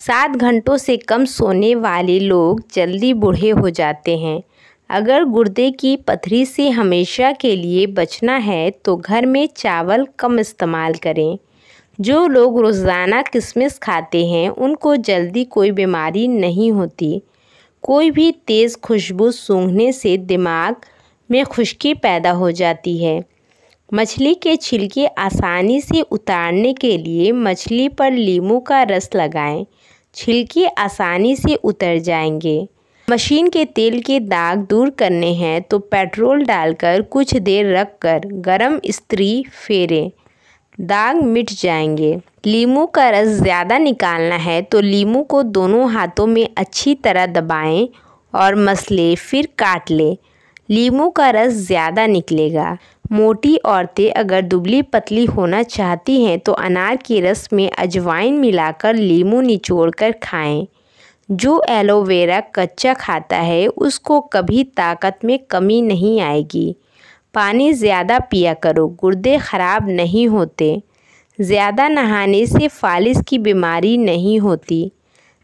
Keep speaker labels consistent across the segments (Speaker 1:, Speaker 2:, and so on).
Speaker 1: सात घंटों से कम सोने वाले लोग जल्दी बूढ़े हो जाते हैं अगर गुर्दे की पथरी से हमेशा के लिए बचना है तो घर में चावल कम इस्तेमाल करें जो लोग रोज़ाना किसमिस खाते हैं उनको जल्दी कोई बीमारी नहीं होती कोई भी तेज़ खुशबू सूंघने से दिमाग में खुश्की पैदा हो जाती है मछली के छिलके आसानी से उतारने के लिए मछली पर लीमू का रस लगाएं छिलके आसानी से उतर जाएंगे मशीन के तेल के दाग दूर करने हैं तो पेट्रोल डालकर कुछ देर रख कर गर्म इस्त्री फेरें दाग मिट जाएंगे लीमू का रस ज़्यादा निकालना है तो लीमू को दोनों हाथों में अच्छी तरह दबाएं और मसले फिर काट लें लीमू का रस ज़्यादा निकलेगा मोटी औरतें अगर दुबली पतली होना चाहती हैं तो अनार के रस में अजवाइन मिलाकर निचोड़ निचोड़कर खाएं जो एलोवेरा कच्चा खाता है उसको कभी ताकत में कमी नहीं आएगी पानी ज़्यादा पिया करो गुर्दे ख़राब नहीं होते ज़्यादा नहाने से फालिस की बीमारी नहीं होती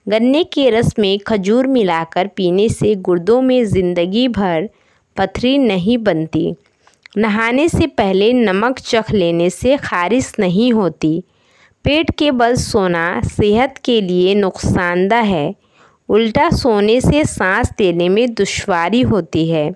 Speaker 1: गन्ने के रस में खजूर मिलाकर पीने से गुर्दों में ज़िंदगी भर पथरी नहीं बनती नहाने से पहले नमक चख लेने से खारिश नहीं होती पेट के बल सोना सेहत के लिए नुकसानदा है उल्टा सोने से सांस लेने में दुश्वारी होती है